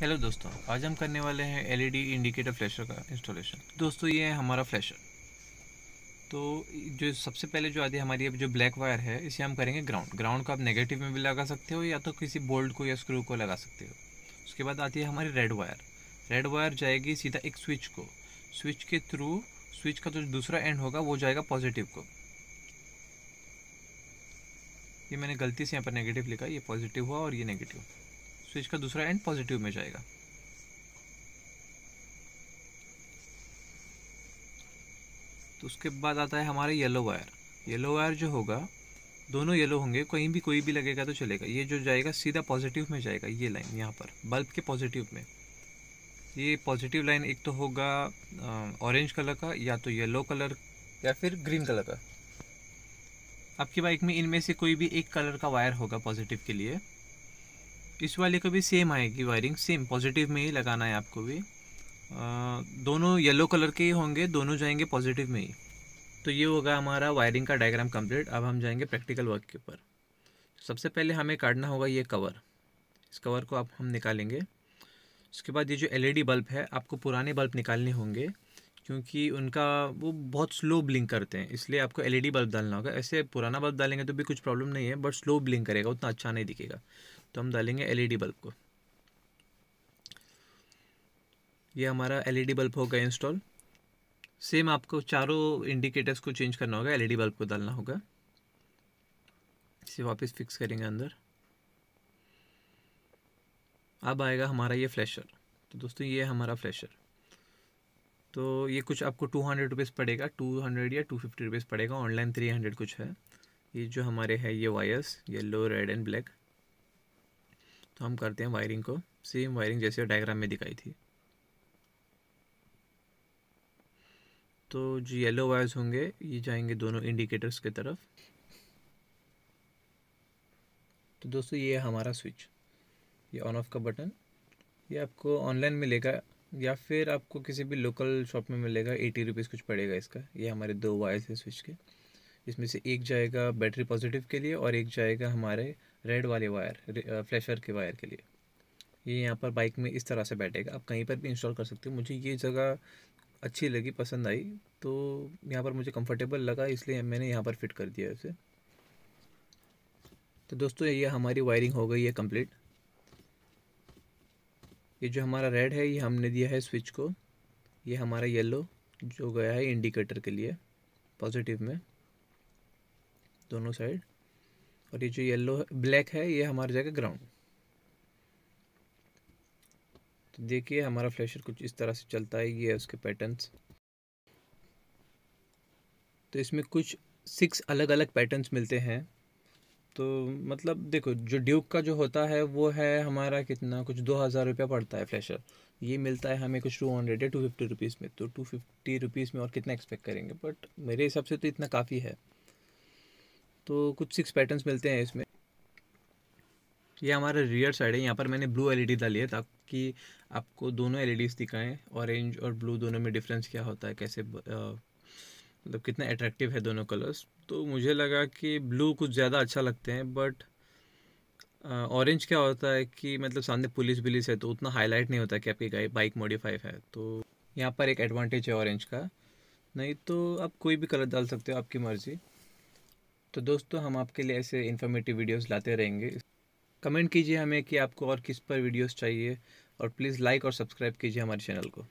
hello दोस्तों आज हम करने वाले हैं एलईडी इंडिकेटर फ्लैशर का इंस्टॉलेशन दोस्तों ये है हमारा फ्लैशर तो जो सबसे पहले जो आती है हमारी अब जो ब्लैक वायर है इसे हम करेंगे ग्राउंड ग्राउंड को आप नेगेटिव में भी लगा सकते हो या तो किसी बोल्ट को या स्क्रू को लगा सकते हो उसके बाद आती है हमारी रेड वायर रेड वायर जाएगी सीधा एक स्विच को स्विच के थ्रू स्विच का जो तो दूसरा एंड होगा वो जाएगा पॉजिटिव को ये मैंने गलती से यहाँ पर नेगेटिव लिखा ये पॉजिटिव हुआ और ये नेगेटिव तो स्विच का दूसरा एंड पॉजिटिव में जाएगा तो उसके बाद आता है हमारा येलो वायर येलो वायर जो होगा दोनों येलो होंगे कहीं भी कोई भी लगेगा तो चलेगा ये जो जाएगा सीधा पॉजिटिव में जाएगा ये लाइन यहाँ पर बल्ब के पॉजिटिव में ये पॉजिटिव लाइन एक तो होगा ऑरेंज कलर का या तो येलो कलर या फिर ग्रीन कलर का आपकी बाइक में इनमें से कोई भी एक कलर का वायर होगा पॉजिटिव के लिए इस वाले को भी सेम आएगी वायरिंग सेम पॉजिटिव में ही लगाना है आपको भी आ, दोनों येलो कलर के ही होंगे दोनों जाएंगे पॉजिटिव में ही तो ये होगा हमारा वायरिंग का डायग्राम कंप्लीट अब हम जाएंगे प्रैक्टिकल वर्क के ऊपर सबसे पहले हमें काटना होगा ये कवर इस कवर को आप हम निकालेंगे उसके बाद ये जो एलईडी बल्ब e है आपको पुराने बल्ब निकालने होंगे क्योंकि उनका वो बहुत स्लो ब्लिंक करते हैं इसलिए आपको एलईडी बल्ब e डालना होगा ऐसे पुराना बल्ब डालेंगे तो भी कुछ प्रॉब्लम नहीं है बट स्लो ब्लिंक करेगा उतना अच्छा नहीं दिखेगा तो हम डालेंगे एलईडी बल्ब e को ये हमारा एलईडी बल्ब e होगा इंस्टॉल सेम आपको चारों इंडिकेटर्स को चेंज करना होगा एलईडी बल्ब e को डालना होगा इसे वापस फिक्स करेंगे अंदर अब आएगा हमारा ये फ्लैशर तो दोस्तों ये हमारा फ्लैशर तो ये कुछ आपको टू हंड्रेड रुपीज़ पड़ेगा टू हंड्रेड या टू फिफ्टी रुपीज़ पड़ेगा ऑनलाइन थ्री हंड्रेड कुछ है ये जो हमारे है ये wires yellow red and black तो हम करते हैं वायरिंग को सेम वायरिंग जैसे डायग्राम में दिखाई थी तो जो येलो वायर्स होंगे ये जाएंगे दोनों इंडिकेटर्स के तरफ तो दोस्तों ये हमारा स्विच ये ऑन ऑफ का बटन ये आपको ऑनलाइन मिलेगा या फिर आपको किसी भी लोकल शॉप में मिलेगा एटी रुपीज़ कुछ पड़ेगा इसका ये हमारे दो वायर्स हैं स्विच के इसमें से एक जाएगा बैटरी पॉजिटिव के लिए और एक जाएगा हमारे रेड वाले वायर फ्लैशर के वायर के लिए ये यहाँ पर बाइक में इस तरह से बैठेगा आप कहीं पर भी इंस्टॉल कर सकते हो मुझे ये जगह अच्छी लगी पसंद आई तो यहाँ पर मुझे कंफर्टेबल लगा इसलिए मैंने यहाँ पर फिट कर दिया उसे तो दोस्तों ये हमारी वायरिंग हो गई है कंप्लीट ये जो हमारा रेड है ये हमने दिया है स्विच को ये हमारा येलो जो गया है इंडिकेटर के लिए पॉजिटिव में दोनों साइड और ये जो येलो ब्लैक है ये हमारा जगह ग्राउंड तो देखिए हमारा फ्लैशर कुछ इस तरह से चलता है ये है उसके पैटर्न्स तो इसमें कुछ सिक्स अलग अलग पैटर्न्स मिलते हैं तो मतलब देखो जो ड्यूक का जो होता है वो है हमारा कितना कुछ दो हज़ार रुपया पड़ता है फ्लैशर ये मिलता है हमें कुछ टू हंड्रेड या टू फिफ्टी रुपीज़ में तो टू फिफ्टी रुपीज़ में और कितना एक्सपेक्ट करेंगे बट मेरे हिसाब से तो इतना काफ़ी है तो कुछ सिक्स पैटर्न्स मिलते हैं इसमें ये हमारा रियर साइड है यहाँ पर मैंने ब्लू एलईडी डाली है ताकि आपको दोनों एलईडीज दिखाएं ऑरेंज और ब्लू दोनों में डिफरेंस क्या होता है कैसे मतलब कितना अट्रैक्टिव है दोनों कलर्स तो मुझे लगा कि ब्लू कुछ ज़्यादा अच्छा लगते हैं बट ऑरेंज क्या होता है कि मतलब सामने पुलिस पुलिस है तो उतना हाईलाइट नहीं होता कि आपकी बाइक मॉडिफाइव है तो यहाँ पर एक एडवांटेज है ऑरेंज का नहीं तो आप कोई भी कलर डाल सकते हो आपकी मर्ज़ी तो दोस्तों हम आपके लिए ऐसे इन्फॉर्मेटिव वीडियोस लाते रहेंगे कमेंट कीजिए हमें कि आपको और किस पर वीडियोस चाहिए और प्लीज़ लाइक और सब्सक्राइब कीजिए हमारे चैनल को